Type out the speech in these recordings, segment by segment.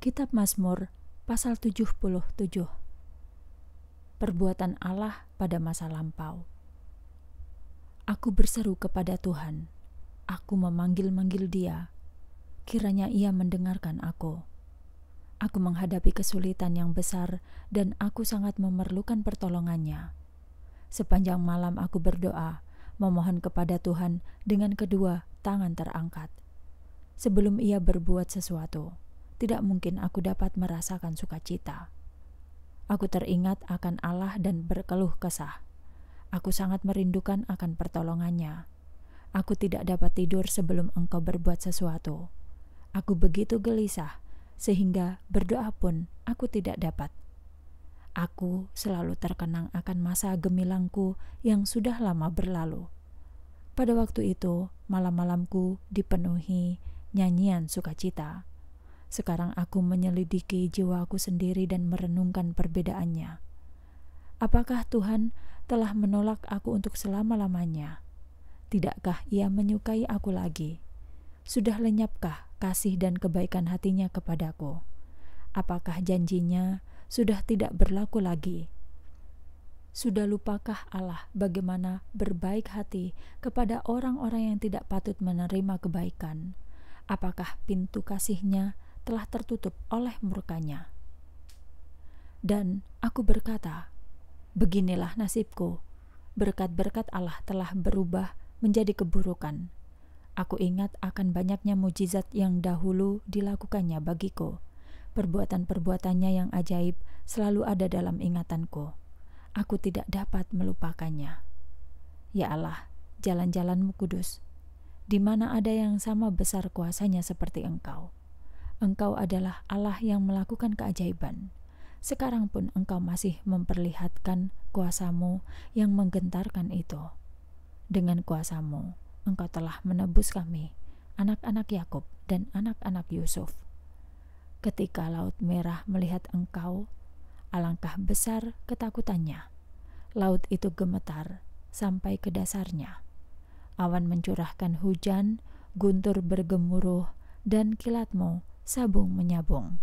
Kitab Mazmur pasal 77 Perbuatan Allah pada masa lampau Aku berseru kepada Tuhan Aku memanggil-manggil dia Kiranya ia mendengarkan aku Aku menghadapi kesulitan yang besar dan aku sangat memerlukan pertolongannya Sepanjang malam aku berdoa memohon kepada Tuhan dengan kedua tangan terangkat sebelum ia berbuat sesuatu tidak mungkin aku dapat merasakan sukacita. Aku teringat akan Allah dan berkeluh kesah. Aku sangat merindukan akan pertolongannya. Aku tidak dapat tidur sebelum engkau berbuat sesuatu. Aku begitu gelisah, sehingga berdoa pun aku tidak dapat. Aku selalu terkenang akan masa gemilangku yang sudah lama berlalu. Pada waktu itu, malam-malamku dipenuhi nyanyian sukacita sekarang aku menyelidiki jiwaku sendiri dan merenungkan perbedaannya. Apakah Tuhan telah menolak aku untuk selama-lamanya? Tidakkah Ia menyukai aku lagi? Sudah lenyapkah kasih dan kebaikan hatinya kepadaku? Apakah janjinya sudah tidak berlaku lagi? Sudah lupakah Allah bagaimana berbaik hati kepada orang-orang yang tidak patut menerima kebaikan? Apakah pintu kasihnya telah tertutup oleh murkanya. Dan aku berkata, Beginilah nasibku, berkat-berkat Allah telah berubah menjadi keburukan. Aku ingat akan banyaknya mujizat yang dahulu dilakukannya bagiku. Perbuatan-perbuatannya yang ajaib selalu ada dalam ingatanku. Aku tidak dapat melupakannya. Ya Allah, jalan-jalanmu kudus, di mana ada yang sama besar kuasanya seperti engkau. Engkau adalah Allah yang melakukan keajaiban. Sekarang pun engkau masih memperlihatkan kuasamu yang menggentarkan itu. Dengan kuasamu, engkau telah menebus kami, anak-anak Yakub dan anak-anak Yusuf. Ketika Laut Merah melihat engkau, alangkah besar ketakutannya. Laut itu gemetar sampai ke dasarnya. Awan mencurahkan hujan, guntur bergemuruh, dan kilatmu sabung menyabung.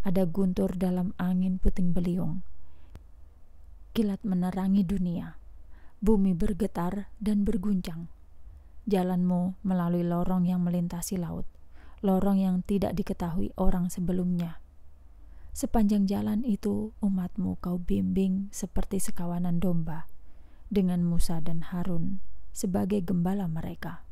Ada guntur dalam angin puting beliung. Kilat menerangi dunia. Bumi bergetar dan berguncang. Jalanmu melalui lorong yang melintasi laut, lorong yang tidak diketahui orang sebelumnya. Sepanjang jalan itu, umatmu kau bimbing seperti sekawanan domba, dengan Musa dan Harun sebagai gembala mereka.